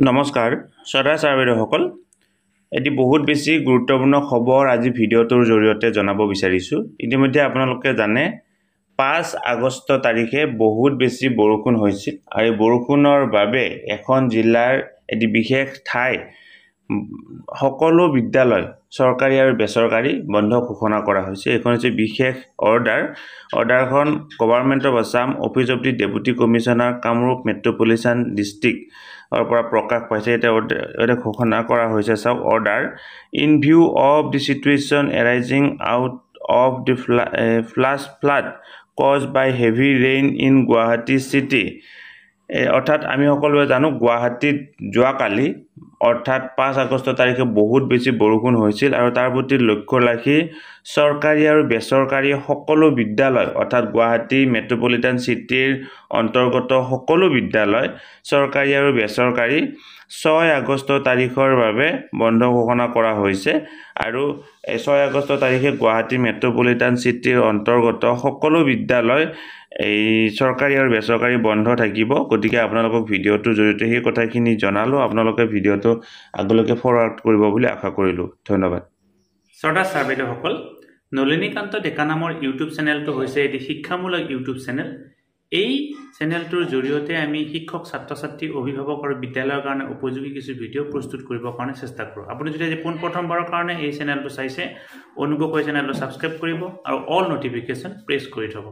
নমস্কাৰ শ্ৰদ্ধা চাৰ বাইদেউসকল এটি বহুত বেছি গুৰুত্বপূৰ্ণ খবৰ আজি ভিডিঅ'টোৰ জৰিয়তে জনাব বিচাৰিছোঁ ইতিমধ্যে আপোনালোকে জানে পাঁচ আগষ্ট তাৰিখে বহুত বেছি বৰষুণ হৈছিল আৰু এই বৰষুণৰ বাবে এখন জিলাৰ এটি বিশেষ ঠাই সকলো বিদ্যালয় চৰকাৰী আৰু বেচৰকাৰী বন্ধ ঘোষণা কৰা হৈছে এইখন হৈছে বিশেষ অৰ্ডাৰ অৰ্ডাৰখন government of Assam office of the deputy commissioner Kamrup metropolitan ডিষ্ট্ৰিক্টৰ পৰা প্ৰকাশ পাইছে এতিয়া এতিয়া ঘোষণা কৰা হৈছে চাওক order in view of the situation arising out of the ফ্লা flash flood caused by heavy rain in Guwahati city অৰ্থাৎ আমি সকলোৱে জানো গুৱাহাটীত যোৱাকালি অৰ্থাৎ পাঁচ আগষ্ট তাৰিখে বহুত বেছি বৰষুণ হৈছিল আৰু তাৰ প্ৰতি লক্ষ্য ৰাখি চৰকাৰী আৰু বেচৰকাৰী সকলো বিদ্যালয় অৰ্থাৎ গুৱাহাটী মেট্ৰ'পলিটান চিটিৰ অন্তৰ্গত সকলো বিদ্যালয় চৰকাৰী আৰু বেচৰকাৰী ছয় আগষ্ট তাৰিখৰ বাবে বন্ধ ঘোষণা কৰা হৈছে আৰু ছয় আগষ্ট তাৰিখে গুৱাহাটী মেট্ৰ'পলিটান চিটিৰ অন্তৰ্গত সকলো বিদ্যালয় এই চৰকাৰী আৰু বেচৰকাৰী বন্ধ থাকিব গতিকে আপোনালোকক ভিডিঅ'টোৰ জৰিয়তে সেই কথাখিনি জনালোঁ আপোনালোকে ভিডিঅ'টো আগলৈকে ফৰৱাৰ্ড কৰিব বুলি আশা কৰিলোঁ ধন্যবাদ শ্ৰদ্ধা ছাৰ বাইদেউসকল নলিনীকান্ত ডেকা নামৰ ইউটিউব চেনেলটো হৈছে এটি শিক্ষামূলক ইউটিউব চেনেল এই চেনেলটোৰ জৰিয়তে আমি শিক্ষক ছাত্ৰ ছাত্ৰী অভিভাৱক আৰু বিদ্যালয়ৰ কাৰণে উপযোগী কিছু ভিডিঅ' প্ৰস্তুত কৰিবৰ কাৰণে চেষ্টা কৰোঁ আপুনি যদি আজি পোনপ্ৰথমবাৰৰ কাৰণে এই চেনেলটো চাইছে অনুগ্ৰহ কৰি চেনেলটো ছাবস্ক্ৰাইব কৰিব আৰু অল নটিফিকেশ্যন প্ৰেছ কৰি থ'ব